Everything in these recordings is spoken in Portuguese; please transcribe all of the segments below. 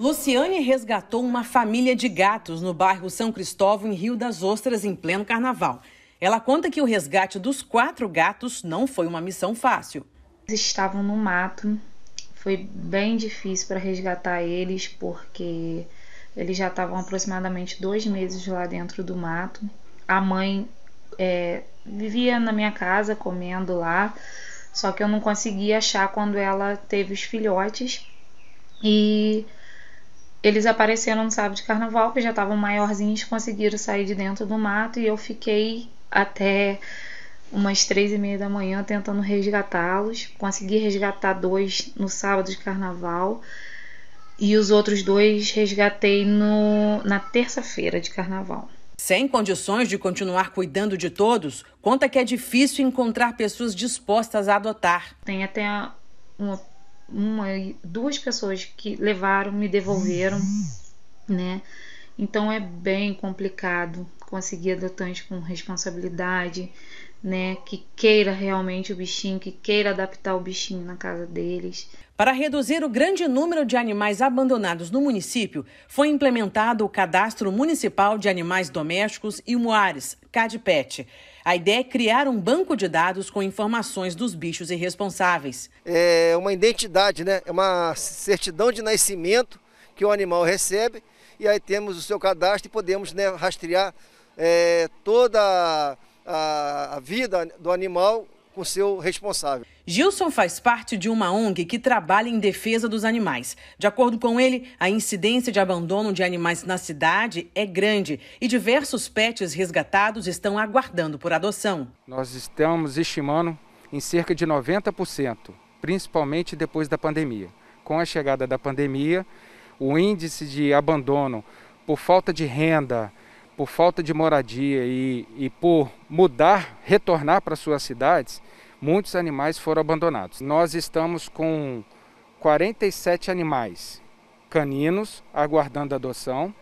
Luciane resgatou uma família de gatos no bairro São Cristóvão, em Rio das Ostras, em pleno carnaval. Ela conta que o resgate dos quatro gatos não foi uma missão fácil. Eles estavam no mato, foi bem difícil para resgatar eles, porque eles já estavam aproximadamente dois meses lá dentro do mato. A mãe é, vivia na minha casa comendo lá, só que eu não conseguia achar quando ela teve os filhotes. E eles apareceram no sábado de carnaval, que já estavam maiorzinhos, conseguiram sair de dentro do mato e eu fiquei até umas três e meia da manhã tentando resgatá-los. Consegui resgatar dois no sábado de carnaval e os outros dois resgatei no, na terça-feira de carnaval. Sem condições de continuar cuidando de todos, conta que é difícil encontrar pessoas dispostas a adotar. Tem até uma uma, duas pessoas que levaram me devolveram, né? Então é bem complicado conseguir adotantes com responsabilidade, né? Que queira realmente o bichinho, que queira adaptar o bichinho na casa deles. Para reduzir o grande número de animais abandonados no município, foi implementado o Cadastro Municipal de Animais Domésticos e Moares, CADPET. A ideia é criar um banco de dados com informações dos bichos irresponsáveis. É uma identidade, né? é uma certidão de nascimento que o animal recebe e aí temos o seu cadastro e podemos né, rastrear é, toda a, a vida do animal com o seu responsável. Gilson faz parte de uma ONG que trabalha em defesa dos animais. De acordo com ele, a incidência de abandono de animais na cidade é grande e diversos pets resgatados estão aguardando por adoção. Nós estamos estimando em cerca de 90%, principalmente depois da pandemia. Com a chegada da pandemia, o índice de abandono por falta de renda, por falta de moradia e, e por mudar, retornar para suas cidades muitos animais foram abandonados. Nós estamos com 47 animais caninos aguardando adoção.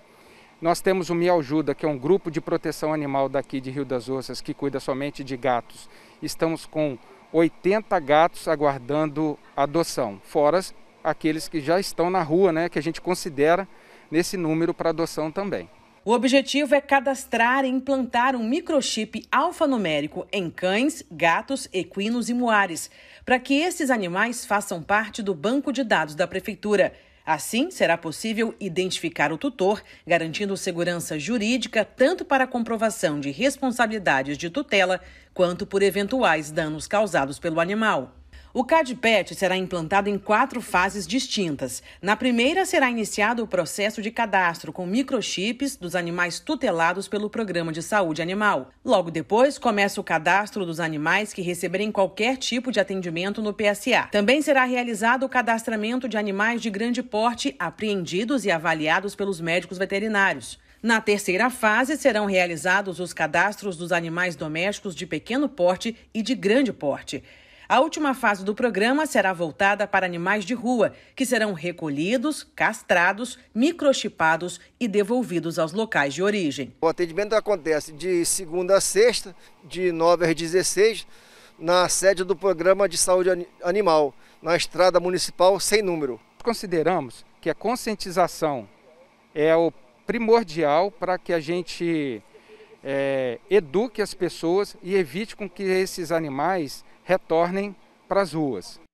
Nós temos o Ajuda, que é um grupo de proteção animal daqui de Rio das Ostras, que cuida somente de gatos. Estamos com 80 gatos aguardando adoção, fora aqueles que já estão na rua, né, que a gente considera nesse número para adoção também. O objetivo é cadastrar e implantar um microchip alfanumérico em cães, gatos, equinos e muares, para que esses animais façam parte do banco de dados da prefeitura. Assim, será possível identificar o tutor, garantindo segurança jurídica tanto para a comprovação de responsabilidades de tutela quanto por eventuais danos causados pelo animal. O CADPET será implantado em quatro fases distintas. Na primeira, será iniciado o processo de cadastro com microchips dos animais tutelados pelo Programa de Saúde Animal. Logo depois, começa o cadastro dos animais que receberem qualquer tipo de atendimento no PSA. Também será realizado o cadastramento de animais de grande porte apreendidos e avaliados pelos médicos veterinários. Na terceira fase, serão realizados os cadastros dos animais domésticos de pequeno porte e de grande porte. A última fase do programa será voltada para animais de rua, que serão recolhidos, castrados, microchipados e devolvidos aos locais de origem. O atendimento acontece de segunda a sexta, de 9 às 16, na sede do Programa de Saúde Animal, na estrada municipal sem número. Consideramos que a conscientização é o primordial para que a gente é, eduque as pessoas e evite com que esses animais retornem para as ruas.